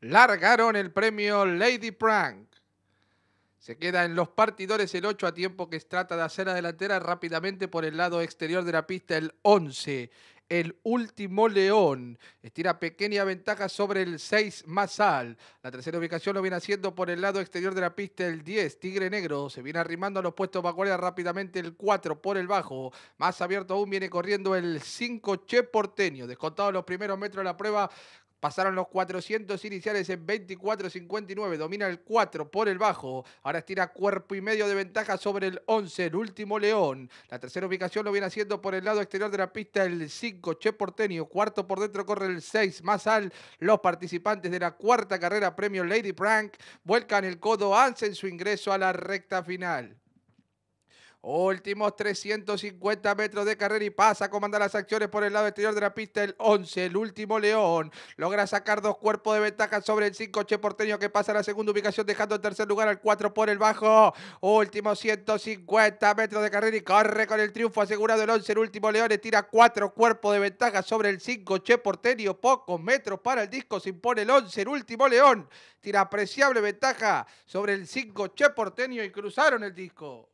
largaron el premio Lady Prank. Se queda en los partidores el 8 a tiempo que trata de hacer la delantera rápidamente por el lado exterior de la pista el 11. El último León estira pequeña ventaja sobre el 6 Mazal. La tercera ubicación lo viene haciendo por el lado exterior de la pista el 10 Tigre Negro. Se viene arrimando a los puestos vanguardia rápidamente el 4 por el bajo. Más abierto aún viene corriendo el 5 Che Porteño. Descontado los primeros metros de la prueba Pasaron los 400 iniciales en 24-59. Domina el 4 por el bajo. Ahora estira cuerpo y medio de ventaja sobre el 11, el último León. La tercera ubicación lo viene haciendo por el lado exterior de la pista el 5, Che Portenio. Cuarto por dentro corre el 6. Más al los participantes de la cuarta carrera premio Lady Prank. Vuelcan el codo, en su ingreso a la recta final. Últimos 350 metros de carrera y pasa a comandar las acciones por el lado exterior de la pista el 11, el último León. Logra sacar dos cuerpos de ventaja sobre el 5 Che Porteño que pasa a la segunda ubicación dejando en tercer lugar al 4 por el bajo. Últimos 150 metros de carrera y corre con el triunfo asegurado el 11, el último León. Tira cuatro cuerpos de ventaja sobre el 5 Che Porteño. Pocos metros para el disco, se impone el 11, el último León. Tira apreciable ventaja sobre el 5 Che Porteño y cruzaron el disco.